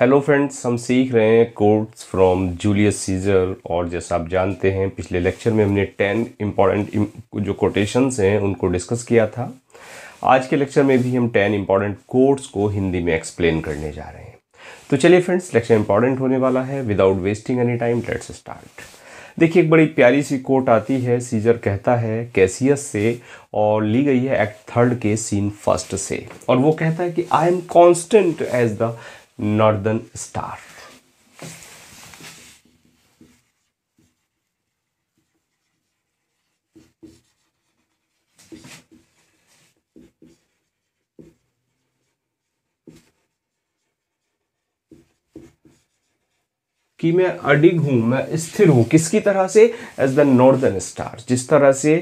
hello friends हम सीख रहे हैं कोट्स फ्रॉम जूलियस सीजर और जैसा आप जानते हैं पिछले लेक्चर में हमने टेन इम्पॉर्टेंट जो कोटेशंस हैं उनको डिस्कस किया था आज के लेक्चर में भी हम टेन इम्पॉर्टेंट कोर्ट्स को हिंदी में एक्सप्लेन करने जा रहे हैं तो चलिए फ्रेंड्स लेक्चर इम्पॉर्टेंट होने वाला है without wasting any time let's start देखिए एक बड़ी प्यारी सी कोट आती है सीजर कहता है कैसियस से और ली गई है एक्ट थर्ड के सीन फर्स्ट से और वो कहता है कि I am constant as the northern star कि मैं अडिग हूँ मैं स्थिर हूँ किसकी तरह से एज द नॉर्दर्न स्टार जिस तरह से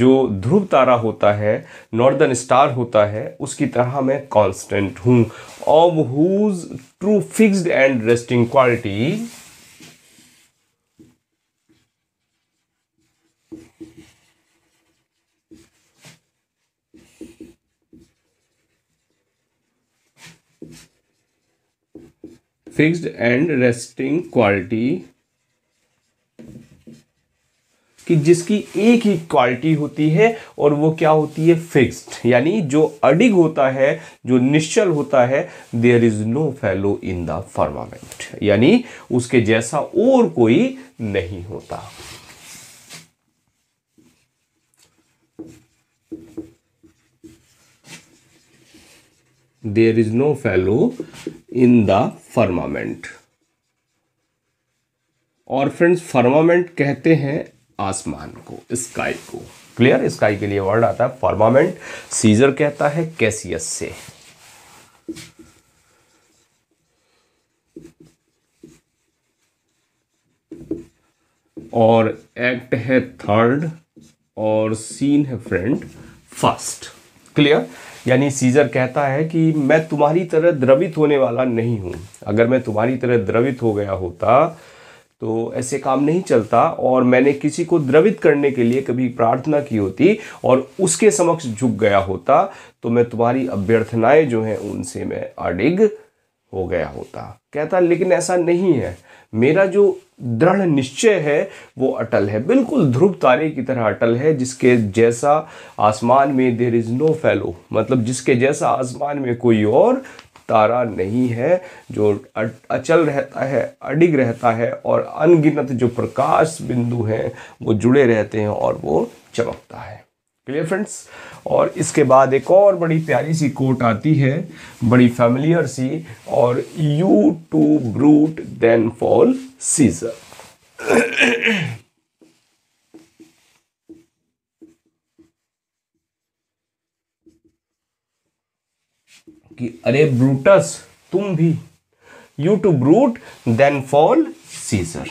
जो ध्रुव तारा होता है नॉर्दर्न स्टार होता है उसकी तरह मैं कांस्टेंट हूँ of whose true fixed and resting quality fixed and resting quality कि जिसकी एक ही क्वालिटी होती है और वो क्या होती है फिक्स्ड यानी जो अडिग होता है जो निश्चल होता है there is no fellow in the firmament यानी उसके जैसा और कोई नहीं होता there is no fellow in the firmament और फ्रेंड्स फर्मामेंट कहते हैं आसमान को स्काई को क्लियर स्काई के लिए वर्ड आता है फर्मामेंट सीजर कहता है कैसियस से और एक्ट है थर्ड और सीन है फ्रेंड फर्स्ट क्लियर यानी सीजर कहता है कि मैं तुम्हारी तरह द्रवित होने वाला नहीं हूँ अगर मैं तुम्हारी तरह द्रवित हो गया होता तो ऐसे काम नहीं चलता और मैंने किसी को द्रवित करने के लिए कभी प्रार्थना की होती और उसके समक्ष झुक गया होता तो मैं तुम्हारी अभ्यर्थनाएं जो हैं उनसे मैं अडिग हो गया होता कहता लेकिन ऐसा नहीं है मेरा जो दृढ़ निश्चय है वो अटल है बिल्कुल ध्रुव तारे की तरह अटल है जिसके जैसा आसमान में देर इज़ नो फैलो मतलब जिसके जैसा आसमान में कोई और तारा नहीं है जो अचल रहता है अडिग रहता है और अनगिनत जो प्रकाश बिंदु हैं वो जुड़े रहते हैं और वो चमकता है क्लियर फ्रेंड्स और इसके बाद एक और बड़ी प्यारी सी कोट आती है बड़ी फैमिलियर सी और you too Brute then fall Caesar कि अरे ब्रूटस तुम भी you too Brute then fall Caesar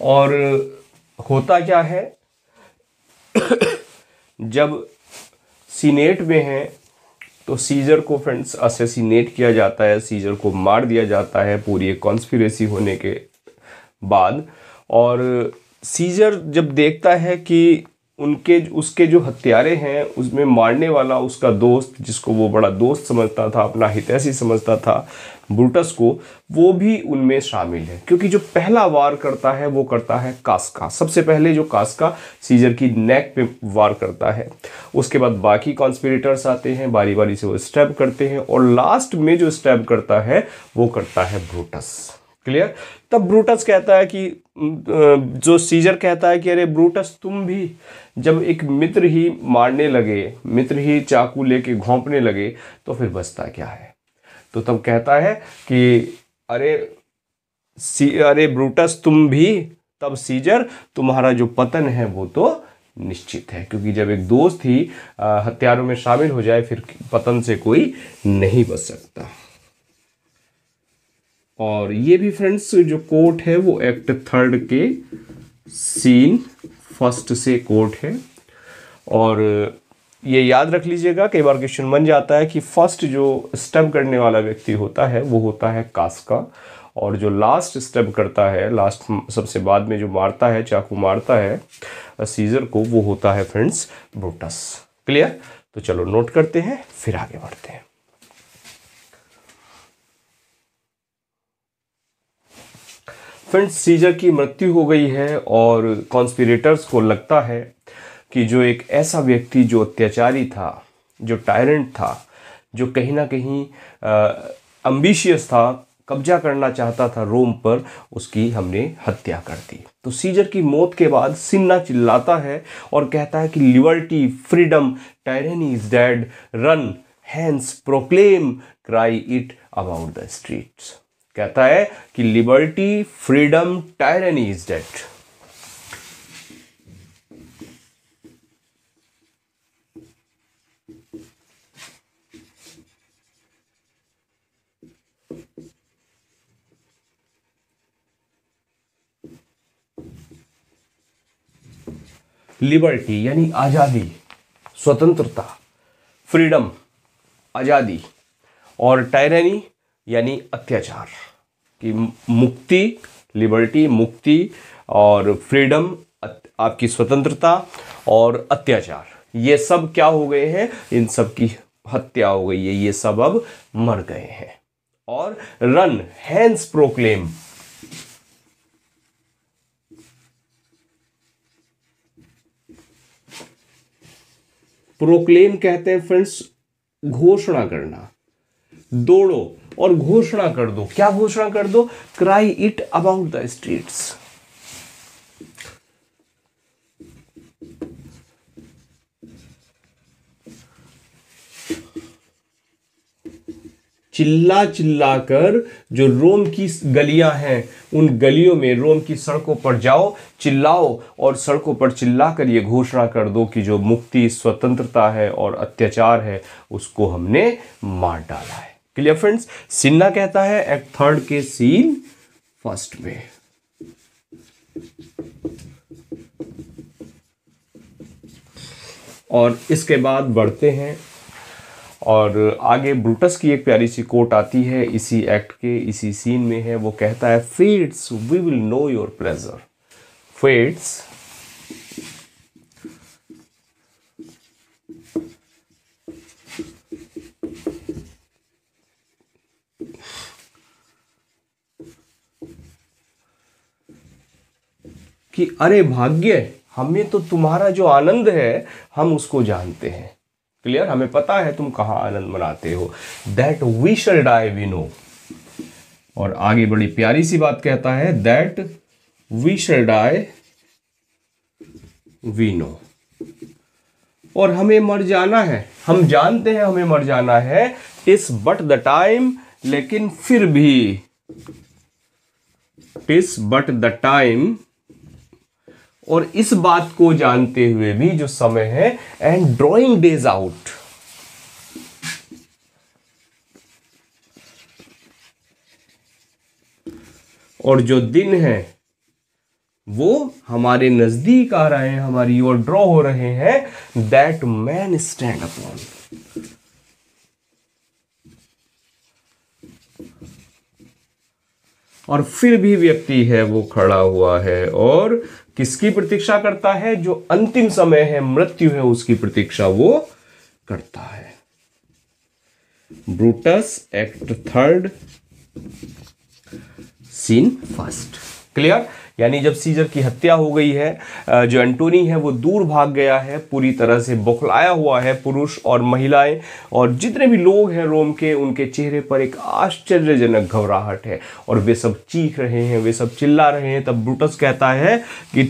और होता क्या है जब सीनेट में हैं तो सीजर को फ्रेंड्स असेसिनेट किया जाता है सीजर को मार दिया जाता है पूरी एक कॉन्स्पिरेसी होने के बाद और सीजर जब देखता है कि उनके उसके जो हत्यारे हैं उसमें मारने वाला उसका दोस्त जिसको वो बड़ा दोस्त समझता था अपना हितैषी समझता था ब्रूटस को वो भी उनमें शामिल है क्योंकि जो पहला वार करता है वो करता है कास्का सबसे पहले जो कास्का सीजर की नेक पे वार करता है उसके बाद बाकी कॉन्स्पिरेटर्स आते हैं बारी बारी से वो स्टैब करते हैं और लास्ट में जो स्टैब करता है वो करता है ब्रूटस क्लियर तब ब्रूटस कहता है कि जो सीजर कहता है कि अरे ब्रूटस तुम भी जब एक मित्र ही मारने लगे मित्र ही चाकू लेके घोंपने लगे तो फिर बचता क्या है तो तब कहता है कि अरे सी अरे ब्रूटस तुम भी तब सीजर तुम्हारा जो पतन है वो तो निश्चित है क्योंकि जब एक दोस्त ही हथियारों में शामिल हो जाए फिर पतन से कोई नहीं बच सकता और ये भी फ्रेंड्स जो कोर्ट है वो एक्ट थर्ड के सीन फर्स्ट से कोर्ट है और ये याद रख लीजिएगा कई बार क्वेश्चन बन जाता है कि फर्स्ट जो स्टेप करने वाला व्यक्ति होता है वो होता है कास्का और जो लास्ट स्टेप करता है लास्ट सबसे बाद में जो मारता है चाकू मारता है सीजर को वो होता है फ्रेंड्स ब्रूटस क्लियर तो चलो नोट करते हैं फिर आगे बढ़ते हैं फ्रेंड्स सीजर की मृत्यु हो गई है और कॉन्स्पिरेटर्स को लगता है कि जो एक ऐसा व्यक्ति जो अत्याचारी था जो टायरेंट था जो कहीं ना कहीं अम्बिशियस था कब्जा करना चाहता था रोम पर उसकी हमने हत्या कर दी तो सीजर की मौत के बाद सिन्ना चिल्लाता है और कहता है कि liberty freedom tyranny is dead run hence proclaim cry it about the streets कहता है कि liberty freedom tyranny is dead liberty यानी आज़ादी स्वतंत्रता फ्रीडम आज़ादी और टायरनी यानी अत्याचार कि मुक्ति लिबर्टी मुक्ति और फ्रीडम आपकी स्वतंत्रता और अत्याचार ये सब क्या हो गए हैं इन सब की हत्या हो गई है ये सब अब मर गए हैं और रन हैंस प्रोक्लेम प्रोक्लेम कहते हैं फ्रेंड्स घोषणा करना दौड़ो और घोषणा कर दो क्या घोषणा कर दो cry it about the streets चिल्ला चिल्ला कर जो रोम की गलियां हैं उन गलियों में रोम की सड़कों पर जाओ चिल्लाओ और सड़कों पर चिल्ला कर ये घोषणा कर दो कि जो मुक्ति स्वतंत्रता है और अत्याचार है उसको हमने मार डाला है क्लियर फ्रेंड्स सिन्ना कहता है एक्ट थर्ड के सीन फर्स्ट में और इसके बाद बढ़ते हैं और आगे ब्रूटस की एक प्यारी सी कोट आती है इसी एक्ट के इसी सीन में है वो कहता है fates we will know your pleasure fates कि अरे भाग्य हमें तो तुम्हारा जो आनंद है हम उसको जानते हैं क्लियर हमें पता है तुम कहाँ आनंद मनाते हो that we shall die we know और आगे बड़ी प्यारी सी बात कहता है that we shall die we know और हमें मर जाना है हम जानते हैं हमें मर जाना है इस बट द टाइम लेकिन फिर भी टिस बट द टाइम और इस बात को जानते हुए भी जो समय है एंड ड्रॉइंग डेज आउट और जो दिन है वो हमारे नजदीक आ रहे हैं हमारी ओर ड्रॉ हो रहे हैं दैट मैन स्टैंड अपॉन और फिर भी व्यक्ति है वो खड़ा हुआ है और किसकी प्रतीक्षा करता है जो अंतिम समय है मृत्यु है उसकी प्रतीक्षा वो करता है Brutus act third scene first clear यानी जब सीजर की हत्या हो गई है जो एंटोनी है वो दूर भाग गया है पूरी तरह से बौखलाया हुआ है पुरुष और महिलाएं और जितने भी लोग हैं रोम के उनके चेहरे पर एक आश्चर्यजनक घबराहट है और वे सब चीख रहे हैं वे सब चिल्ला रहे हैं तब ब्रूटस कहता है कि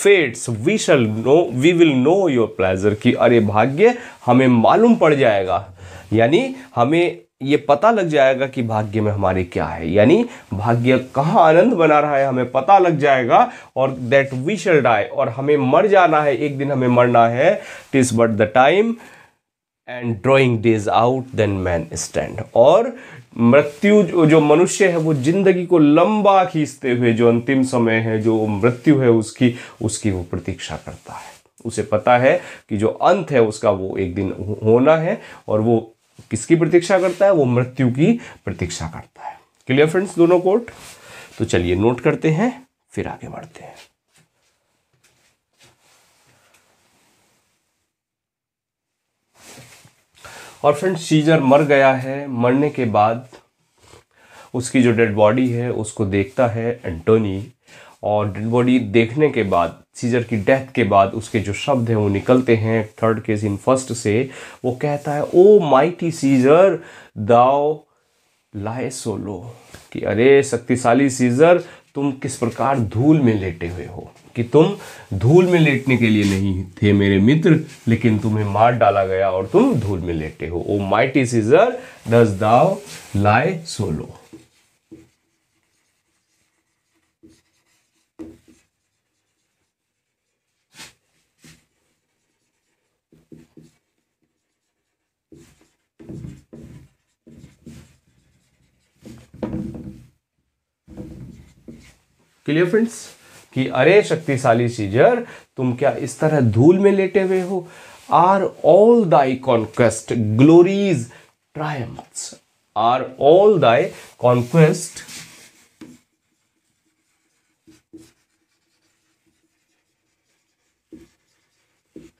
fates we shall know we will know your pleasure कि अरे भाग्य हमें मालूम पड़ जाएगा यानी हमें ये पता लग जाएगा कि भाग्य में हमारे क्या है यानी भाग्य कहाँ आनंद बना रहा है हमें पता लग जाएगा और दैट वी शल डाई और हमें मर जाना है एक दिन हमें मरना है TISS but the time and drawing days out then man stand और मृत्यु जो, जो मनुष्य है वो जिंदगी को लंबा खींचते हुए जो अंतिम समय है जो मृत्यु है उसकी उसकी वो प्रतीक्षा करता है उसे पता है कि जो अंत है उसका वो एक दिन होना है और वो किसकी प्रतीक्षा करता है वो मृत्यु की प्रतीक्षा करता है क्लियर फ्रेंड्स दोनों कोट तो चलिए नोट करते हैं फिर आगे बढ़ते हैं और फ्रेंड्स सीजर मर गया है मरने के बाद उसकी जो डेड बॉडी है उसको देखता है एंटोनी और डेड बॉडी देखने के बाद सीजर की डेथ के बाद उसके जो शब्द हैं वो निकलते हैं थर्ड केस इन फर्स्ट से वो कहता है ओ माइटी सीजर दाओ लाए सोलो कि अरे शक्तिशाली सीजर तुम किस प्रकार धूल में लेटे हुए हो कि तुम धूल में लेटने के लिए नहीं थे मेरे मित्र लेकिन तुम्हें मार डाला गया और तुम धूल में लेटे हो ओ माइटी सीजर दस दाओ लाए सोलो क्लियर फ्रेंड्स कि अरे शक्तिशाली सीजर तुम क्या इस तरह धूल में लेटे हुए हो are all thy conquest glories triumphs are all thy conquest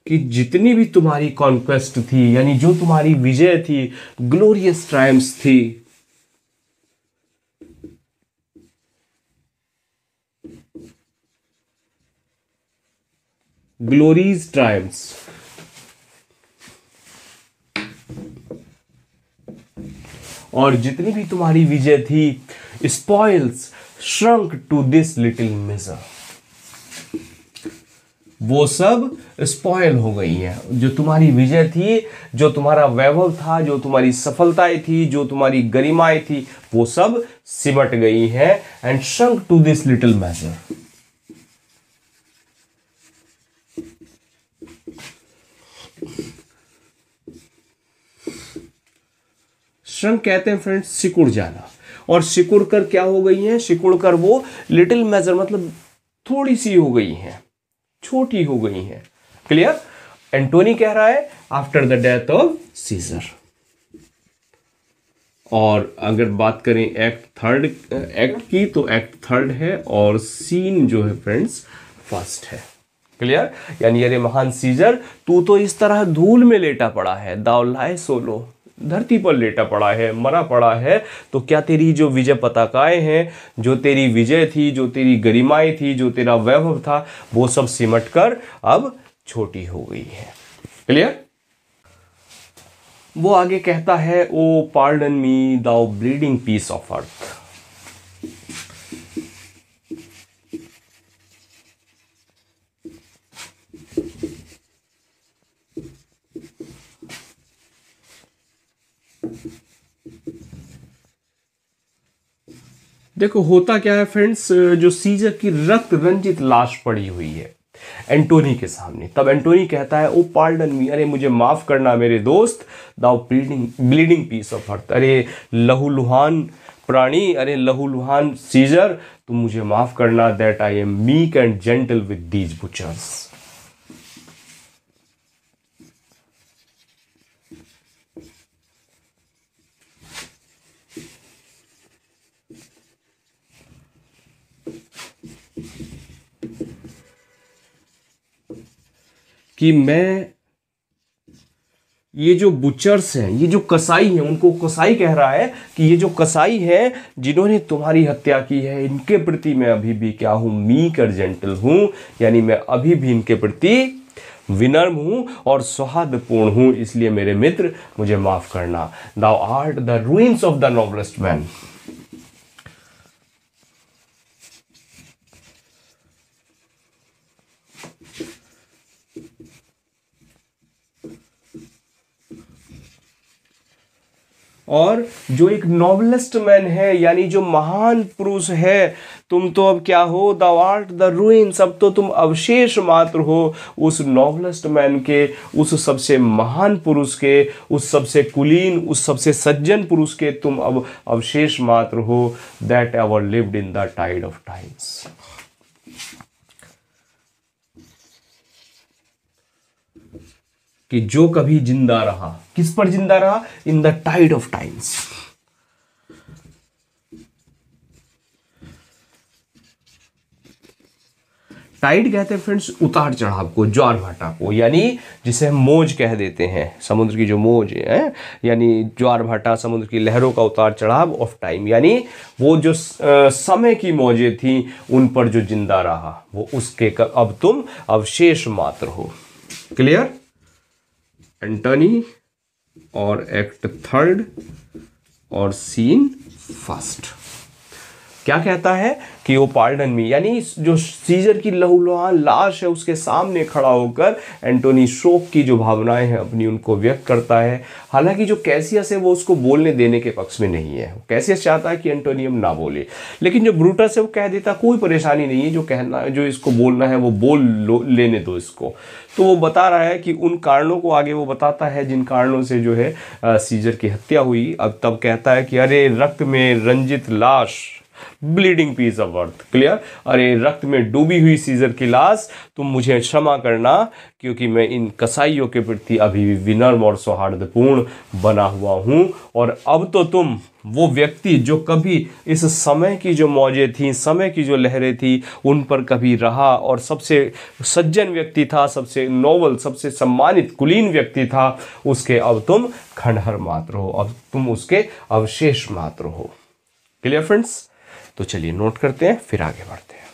कि जितनी भी तुम्हारी कॉन्क्वेस्ट थी यानी जो तुम्हारी विजय थी ग्लोरियस ट्रायम्स थी ग्लोरीज ट्रायम्स और जितनी भी तुम्हारी विजय थी spoils shrunk to this little measure वो सब स्पॉयल हो गई है जो तुम्हारी विजय थी जो तुम्हारा वैभव था जो तुम्हारी सफलताएं थी जो तुम्हारी गरिमाएं थी वो सब सिमट गई हैं and shrunk to this little measure shrunk कहते हैं फ्रेंड्स सिकुड़ जाना और सिकुड़ कर क्या हो गई हैं सिकुड़ कर वो लिटिल मेजर मतलब थोड़ी सी हो गई हैं छोटी हो गई हैं क्लियर एंटोनी कह रहा है after the death of Caesar और अगर बात करें एक्ट थर्ड एक्ट की तो एक्ट थर्ड है और सीन जो है फ्रेंड्स फर्स्ट है क्लियर यानी अरे महान सीजर तू तो इस तरह धूल में लेटा पड़ा है दाउलाए सोलो धरती पर लेटा पड़ा है मरा पड़ा है तो क्या तेरी जो विजय पताकाएँ हैं जो तेरी विजय थी जो तेरी गरिमाएँ थी जो तेरा वैभव था वो सब सिमट कर अब छोटी हो गई है क्लियर वो आगे कहता है ओ पार्डन मी दाओ ब्लीडिंग पीस ऑफ अर्थ देखो होता क्या है फ्रेंड्स जो सीजर की रक्त रंजित लाश पड़ी हुई है एंटोनी के सामने तब एंटोनी कहता है ओ पार्डन मी अरे मुझे माफ़ करना मेरे दोस्त thou bleeding bleeding piece of earth अरे लहूलुहान प्राणी अरे लहूलुहान सीजर तुम मुझे माफ़ करना that I am meek and gentle with these butchers कि मैं ये जो बुचर्स हैं ये जो कसाई हैं उनको कसाई कह रहा है कि ये जो कसाई हैं जिन्होंने तुम्हारी हत्या की है इनके प्रति मैं अभी भी क्या हूँ मी कर जेंटल हूँ यानी मैं अभी भी इनके प्रति विनर्म हूँ और सौहार्दपूर्ण हूँ इसलिए मेरे मित्र मुझे माफ़ करना thou art the ruins of the noblest man और जो एक नॉवलिस्ट मैन है यानी जो महान पुरुष है तुम तो अब क्या हो द आर्ट द रूइन सब तो तुम अवशेष मात्र हो उस नॉवलिस्ट मैन के उस सबसे महान पुरुष के उस सबसे कुलीन उस सबसे सज्जन पुरुष के तुम अब अवशेष मात्र हो that ever lived in the tide of times कि जो कभी जिंदा रहा किस पर जिंदा रहा in the tide of times tide कहते हैं फ्रेंड्स उतार चढ़ाव को ज्वार भाटा को यानी जिसे हम मोज कह देते हैं समुद्र की जो मोज है यानी ज्वार भाटा समुद्र की लहरों का उतार चढ़ाव ऑफ टाइम यानी वो जो समय की मौजें थी उन पर जो जिंदा रहा वो उसके कर, अब तुम अवशेष मात्र हो क्लियर एंटनी और एक्ट थर्ड और सीन फर्स्ट क्या कहता है कि वो पार्डन मी यानी जो सीजर की लहूलुहान लाश है उसके सामने खड़ा होकर एंटोनी शोक की जो भावनाएं हैं अपनी उनको व्यक्त करता है हालांकि जो कैसियस है वो उसको बोलने देने के पक्ष में नहीं है कैसियस चाहता है कि एंटोनियम ना बोले लेकिन जो ब्रूटस है वो कह देता कोई परेशानी नहीं है जो कहना जो इसको बोलना है वो बोल लेने दो इसको तो वो बता रहा है कि उन कारणों को आगे वो बताता है जिन कारणों से जो है सीजर की हत्या हुई अब तब कहता है कि अरे रक्त में रंजित लाश bleeding piece of earth clear अरे रक्त में डूबी हुई सीजर की लाश तुम मुझे क्षमा करना क्योंकि मैं इन कसाईयों के प्रति अभी भी विनर्म और सौहार्दपूर्ण बना हुआ हूँ और अब तो तुम वो व्यक्ति जो कभी इस समय की जो मौजें थी समय की जो लहरें थी उन पर कभी रहा और सबसे सज्जन व्यक्ति था सबसे नोवल सबसे सम्मानित कुलीन व्यक्ति था उसके अब तुम खंडहर मात्र हो अब तुम उसके अवशेष मात्र हो क्लियर फ्रेंड्स तो चलिए नोट करते हैं फिर आगे बढ़ते हैं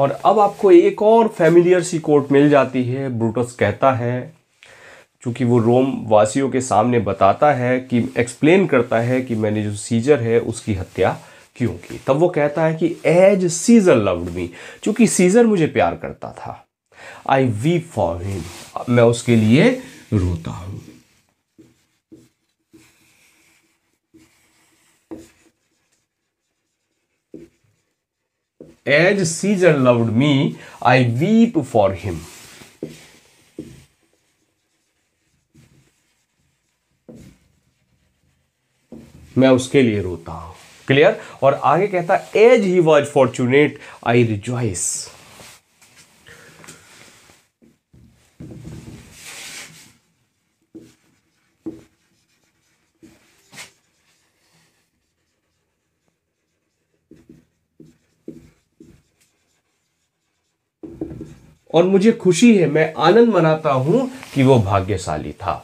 और अब आपको एक और फैमिलियर सी कोर्ट मिल जाती है ब्रूटस कहता है क्योंकि वो रोम वासियों के सामने बताता है कि एक्सप्लेन करता है कि मैंने जो सीजर है उसकी हत्या क्यों की तब वो कहता है कि एज सीजर लव्ड मी क्योंकि सीजर मुझे प्यार करता था आई वी फॉर हिम मैं उसके लिए रोता हूँ as Caesar loved me I weep for him मैं उसके लिए रोता हूं क्लियर और आगे कहता as he was fortunate I rejoice और मुझे खुशी है मैं आनंद मनाता हूं कि वो भाग्यशाली था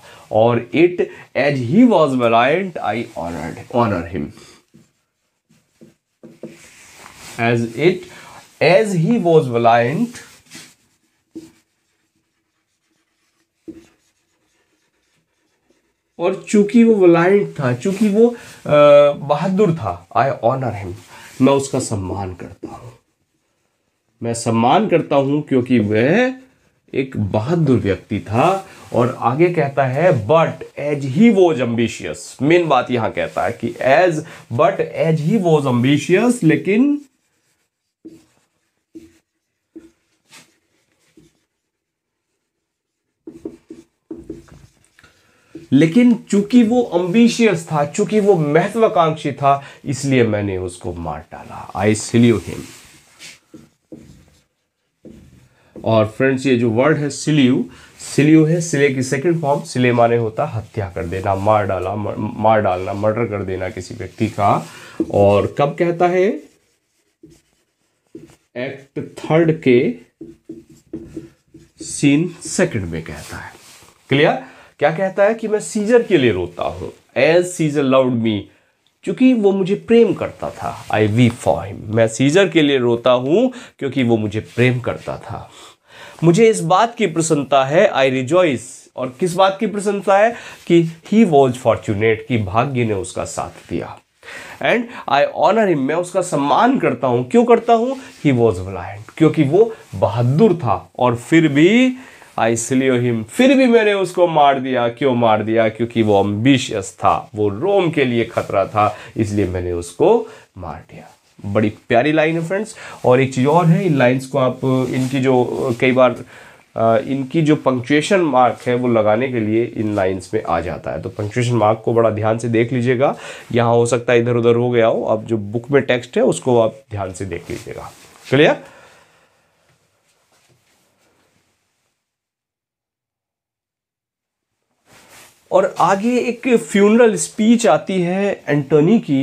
और it as he was valiant I honoured honour him as it as he was valiant और चूंकि वो वलायंट था चूंकि वो बहादुर था आई ऑनर हिम मैं उसका सम्मान करता हूं मैं सम्मान करता हूं क्योंकि वह एक बहादुर व्यक्ति था और आगे कहता है but as he was ambitious main बात यहां कहता है कि as but as he was ambitious लेकिन लेकिन चूंकि वो अम्बिशियस था चूंकि वो महत्वाकांक्षी था इसलिए मैंने उसको मार डाला आई सिल्यू हिम और फ्रेंड्स ये जो वर्ड है सिल्यू सिल्यू है सिले की सेकंड फॉर्म सिले माने होता हत्या कर देना मार डाला मर, मार डालना मर्डर कर देना किसी व्यक्ति का और कब कहता है एक्ट थर्ड के सीन सेकंड में कहता है क्लियर क्या कहता है कि मैं सीजर के लिए रोता हूं एज सीजर लव्ड मी क्योंकि वो मुझे प्रेम करता था आई वी फॉर हिम मैं सीजर के लिए रोता हूं क्योंकि वो मुझे प्रेम करता था मुझे इस बात की प्रसन्नता है आई रिजॉइस और किस बात की प्रसन्नता है कि ही वॉज फॉर्चुनेट कि भाग्य ने उसका साथ दिया एंड आई ऑनर हिम मैं उसका सम्मान करता हूँ क्यों करता हूँ ही वॉज ब्लाइंड क्योंकि वो बहादुर था और फिर भी आई स्लियो हिम फिर भी मैंने उसको मार दिया क्यों मार दिया क्योंकि वो अम्बिशियस था वो रोम के लिए खतरा था इसलिए मैंने उसको मार दिया बड़ी प्यारी लाइन है फ्रेंड्स और एक चीज़ और है इन लाइन्स को आप इनकी जो कई बार इनकी जो पंक्चुएशन मार्क है वो लगाने के लिए इन लाइंस में आ जाता है तो पंक्चुएशन मार्क को बड़ा ध्यान से देख लीजिएगा यहाँ हो सकता है इधर उधर हो गया हो अब जो बुक में टेक्स्ट है उसको आप ध्यान से देख लीजिएगा क्लियर और आगे एक फ्यूनरल स्पीच आती है एंटोनी की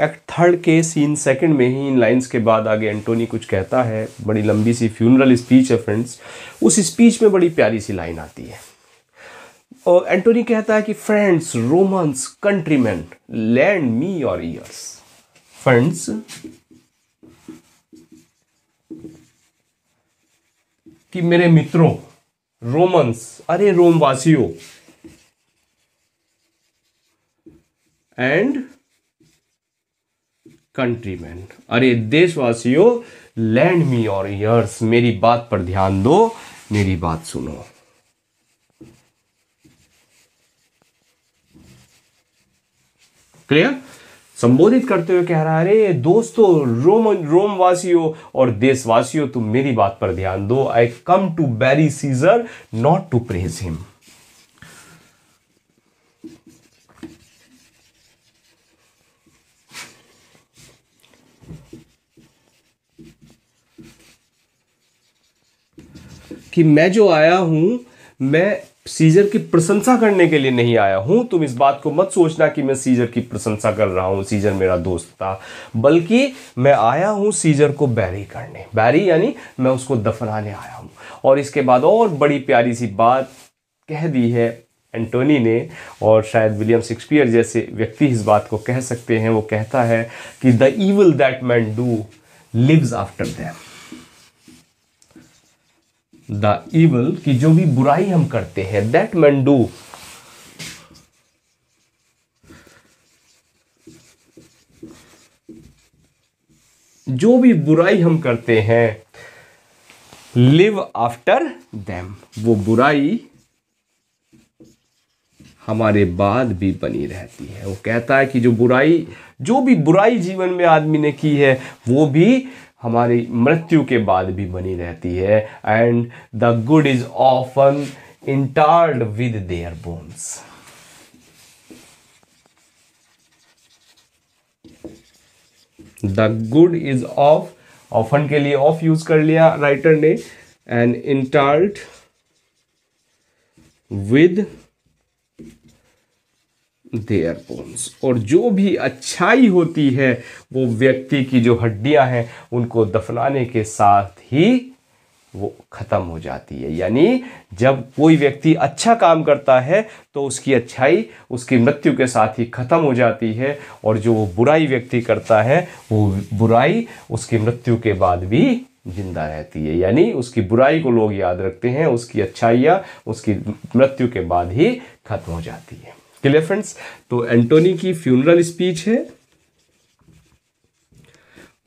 एक्ट थर्ड के सीन सेकंड में ही इन लाइंस के बाद आगे एंटोनी कुछ कहता है बड़ी लंबी सी फ्यूनरल स्पीच है फ्रेंड्स उस स्पीच में बड़ी प्यारी सी लाइन आती है और एंटोनी कहता है कि friends Romans countrymen lend me your ears friends कि मेरे मित्रों रोमन्स अरे रोमवासियों एंड कंट्रीमैन अरे देशवासियों लैंड मी और ईयर्स मेरी बात पर ध्यान दो मेरी बात सुनो क्लियर संबोधित करते हुए कह रहा है अरे दोस्तों रोम रोम वासियों और देशवासियों तुम मेरी बात पर ध्यान दो I come to bury Caesar not to praise him कि मैं जो आया हूँ मैं सीजर की प्रशंसा करने के लिए नहीं आया हूँ तुम इस बात को मत सोचना कि मैं सीजर की प्रशंसा कर रहा हूँ सीजर मेरा दोस्त था बल्कि मैं आया हूँ सीजर को बैरी करने बैरी यानी मैं उसको दफनाने आया हूँ और इसके बाद और बड़ी प्यारी सी बात कह दी है एंटोनी ने और शायद विलियम शेक्सपियर जैसे व्यक्ति इस बात को कह सकते हैं वो कहता है कि the evil that men do lives after them the evil कि जो भी बुराई हम करते हैं दैट मैन डू जो भी बुराई हम करते हैं लिव आफ्टर दैम वो बुराई हमारे बाद भी बनी रहती है वो कहता है कि जो बुराई जो भी बुराई जीवन में आदमी ने की है वो भी हमारी मृत्यु के बाद भी बनी रहती है and the good is oft interred with their bones the good is of oft के लिए ऑफ यूज कर लिया राइटर ने and interred with their bones और जो भी अच्छाई होती है वो व्यक्ति की जो हड्डियां हैं उनको दफनाने के साथ ही वो ख़त्म हो जाती है यानी जब कोई व्यक्ति अच्छा काम करता है तो उसकी अच्छाई उसकी मृत्यु के साथ ही ख़त्म हो जाती है और जो वो बुराई व्यक्ति करता है वो बुराई उसकी मृत्यु के बाद भी जिंदा रहती है यानी उसकी बुराई को लोग याद रखते हैं उसकी अच्छाइयाँ उसकी मृत्यु के बाद ही ख़त्म हो जाती है क्लियर फ्रेंड्स तो एंटोनी की फ्यूनरल स्पीच है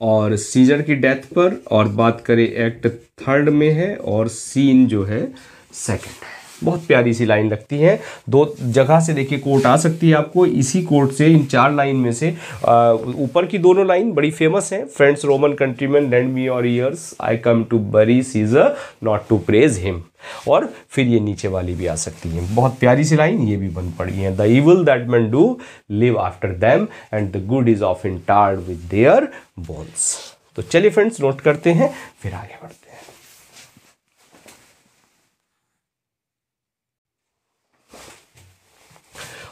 और सीजर की डेथ पर और बात करें एक्ट थर्ड में है और सीन जो है सेकंड है बहुत प्यारी सी लाइन लगती है दो जगह से देखिए कोर्ट आ सकती है आपको इसी कोर्ट से इन चार लाइन में से ऊपर की दोनों लाइन बड़ी फेमस है friends Romans countrymen lend me your ears I come to bury Caesar not to praise him और फिर ये नीचे वाली भी आ सकती है बहुत प्यारी सी लाइन ये भी बन पड़ी है the evil that men do live after them and the good is oft interred with their bones तो चलिए फ्रेंड्स नोट करते हैं फिर आगे बढ़ते हैं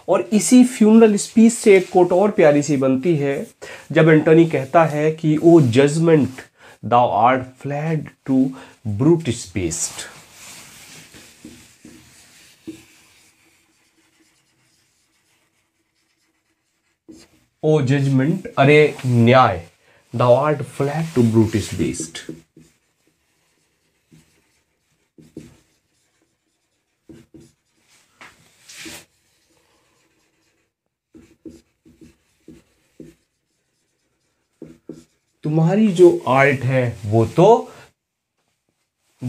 और इसी फ्यूनरल स्पीच से एक कोट और प्यारी सी बनती है जब एंटोनी कहता है कि O judgement thou art fled to brutish beasts O judgement अरे न्याय thou art fled to brutish beasts तुम्हारी जो आर्ट है वो तो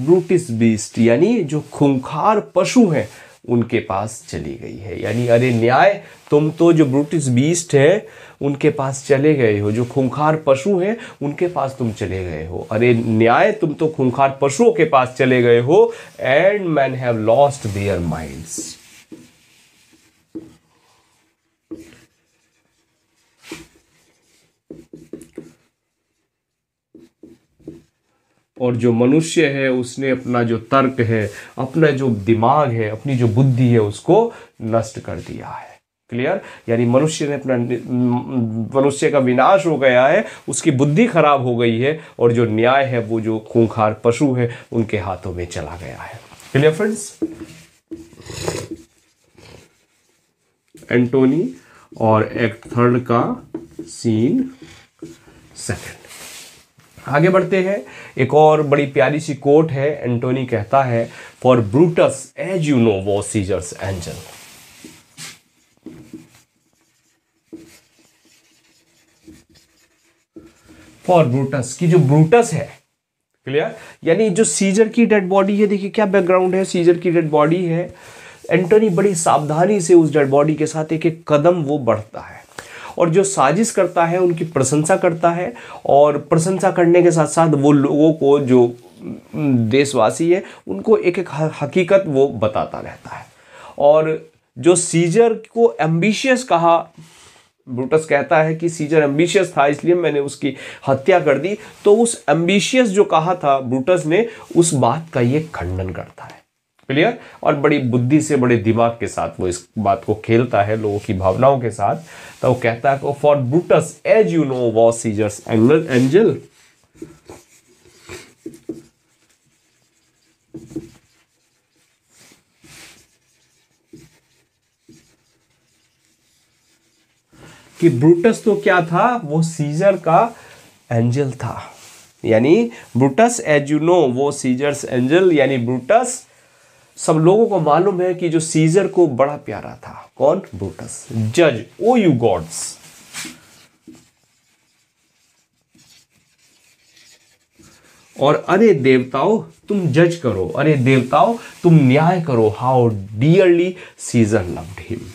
ब्रूटिस बीस्ट यानी जो खूंखार पशु है उनके पास चली गई है यानी अरे न्याय तुम तो जो ब्रूटिस बीस्ट है उनके पास चले गए हो जो खूंखार पशु हैं उनके पास तुम चले गए हो अरे न्याय तुम तो खूंखार पशुओं के पास चले गए हो and men have lost their minds और जो मनुष्य है उसने अपना जो तर्क है अपना जो दिमाग है अपनी जो बुद्धि है उसको नष्ट कर दिया है क्लियर यानी मनुष्य ने अपना मनुष्य का विनाश हो गया है उसकी बुद्धि खराब हो गई है और जो न्याय है वो जो खूंखार पशु है उनके हाथों में चला गया है क्लियर फ्रेंड्स एंटोनी और एक्ट थर्ड का सीन सेकंड आगे बढ़ते हैं एक और बड़ी प्यारी सी कोट है एंटोनी कहता है for Brutus as you know was Caesar's angel for Brutus की जो ब्रूटस है क्लियर यानी जो सीजर की डेड बॉडी है देखिए क्या बैकग्राउंड है सीजर की डेड बॉडी है एंटोनी बड़ी सावधानी से उस डेड बॉडी के साथ एक एक कदम वो बढ़ता है और जो साजिश करता है उनकी प्रशंसा करता है और प्रशंसा करने के साथ साथ वो लोगों को जो देशवासी है उनको एक एक हकीकत वो बताता रहता है और जो सीजर को एम्बिशियस कहा ब्रूटस कहता है कि सीजर एम्बिशियस था इसलिए मैंने उसकी हत्या कर दी तो उस एम्बिशियस जो कहा था ब्रूटस ने उस बात का ये खंडन करता है प्लेयर और बड़ी बुद्धि से बड़े दिमाग के साथ वो इस बात को खेलता है लोगों की भावनाओं के साथ तो वो कहता है for Brutus as you know was Caesar's angle angel कि ब्रूटस तो क्या था वो सीजर का एंजल था यानी Brutus as you know was Caesar's angel यानी ब्रूटस सब लोगों को मालूम है कि जो सीजर को बड़ा प्यारा था कौन ब्रूटस जज ओ यू गॉड्स और अरे देवताओं तुम जज करो अरे देवताओं तुम न्याय करो how dearly Caesar loved him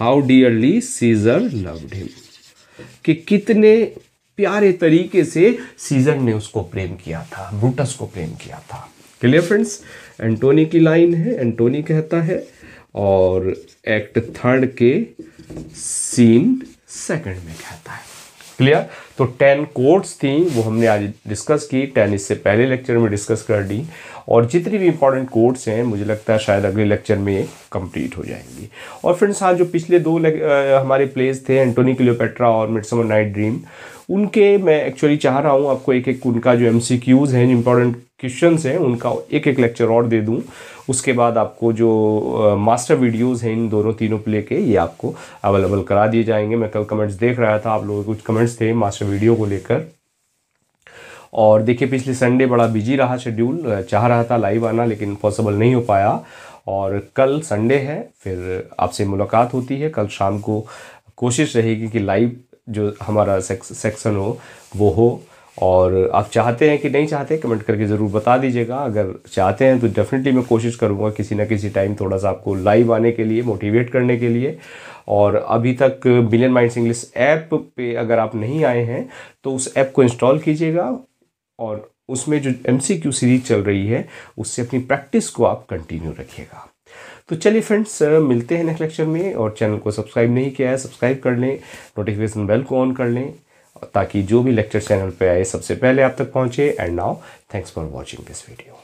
how dearly Caesar loved him कि कितने प्यारे तरीके से सीजर ने उसको प्रेम किया था ब्रूटस को प्रेम किया था क्लियर फ्रेंड्स एंटोनी की लाइन है एंटोनी कहता है और एक्ट थर्ड के सीन सेकंड में कहता है क्लियर तो टेन कोर्ट्स थी वो हमने आज डिस्कस की टेन इससे पहले लेक्चर में डिस्कस कर दी और जितनी भी इंपॉर्टेंट कोर्ट्स हैं मुझे लगता है शायद अगले लेक्चर में कंप्लीट हो जाएंगी और फ्रेंड्स हाँ जो पिछले दो आ, हमारे प्लेस थे एंटोनी क्लियोपेट्रा और मिडसमर नाइट ड्रीम उनके मैं एक्चुअली चाह रहा हूँ आपको एक एक उनका जो एम सी क्यूज़ हैं इंपॉर्टेंट क्वेश्चन हैं उनका एक एक लेक्चर और दे दूँ उसके बाद आपको जो मास्टर वीडियोज़ हैं इन दोनों तीनों प्ले के ये आपको अवेलेबल करा दिए जाएंगे मैं कल कमेंट्स देख रहा था आप लोगों के कुछ कमेंट्स थे मास्टर वीडियो को लेकर और देखिए पिछले संडे बड़ा बिजी रहा शेड्यूल चाह रहा था लाइव आना लेकिन पॉसिबल नहीं हो पाया और कल संडे है फिर आपसे मुलाकात होती है कल शाम को कोशिश रहेगी कि लाइव जो हमारा सेक्स, सेक्शन हो वो हो और आप चाहते हैं कि नहीं चाहते कमेंट करके ज़रूर बता दीजिएगा अगर चाहते हैं तो डेफिनेटली मैं कोशिश करूँगा किसी ना किसी टाइम थोड़ा सा आपको लाइव आने के लिए मोटिवेट करने के लिए और अभी तक मिलियन माइंड्स इंग्लिश ऐप पे अगर आप नहीं आए हैं तो उस ऐप को इंस्टॉल कीजिएगा और उसमें जो एम सीरीज चल रही है उससे अपनी प्रैक्टिस को आप कंटिन्यू रखिएगा तो चलिए फ्रेंड्स मिलते हैं नेक्स्ट लेक्चर में और चैनल को सब्सक्राइब नहीं किया है सब्सक्राइब कर लें नोटिफिकेशन बेल को ऑन कर लें ताकि जो भी लेक्चर चैनल पर आए सबसे पहले आप तक पहुँचे and now thanks for watching this video